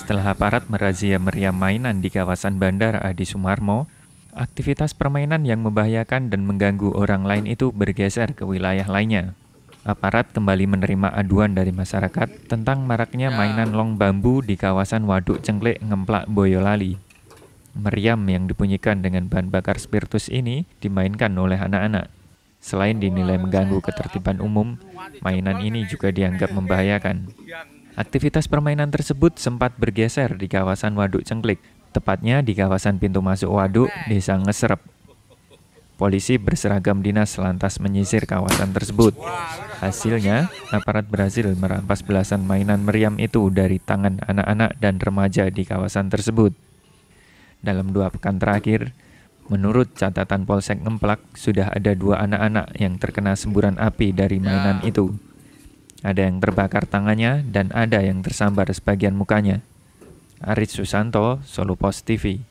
Setelah aparat merazia meriam mainan di kawasan Bandar Adi Sumarmo, aktivitas permainan yang membahayakan dan mengganggu orang lain itu bergeser ke wilayah lainnya. Aparat kembali menerima aduan dari masyarakat tentang maraknya ya. mainan long bambu di kawasan Waduk Cengklek Ngemplak Boyolali. Meriam yang dipunyikan dengan bahan bakar spiritus ini dimainkan oleh anak-anak. Selain dinilai mengganggu ketertiban umum, mainan ini juga dianggap membahayakan. Aktivitas permainan tersebut sempat bergeser di kawasan Waduk Cengklik, tepatnya di kawasan pintu masuk Waduk, Desa Ngeserep. Polisi berseragam dinas lantas menyisir kawasan tersebut. Hasilnya, aparat berhasil merampas belasan mainan meriam itu dari tangan anak-anak dan remaja di kawasan tersebut. Dalam dua pekan terakhir, menurut catatan Polsek Ngemplak, sudah ada dua anak-anak yang terkena semburan api dari mainan ya. itu. Ada yang terbakar tangannya dan ada yang tersambar sebagian mukanya. Aris Susanto, Solo Post TV.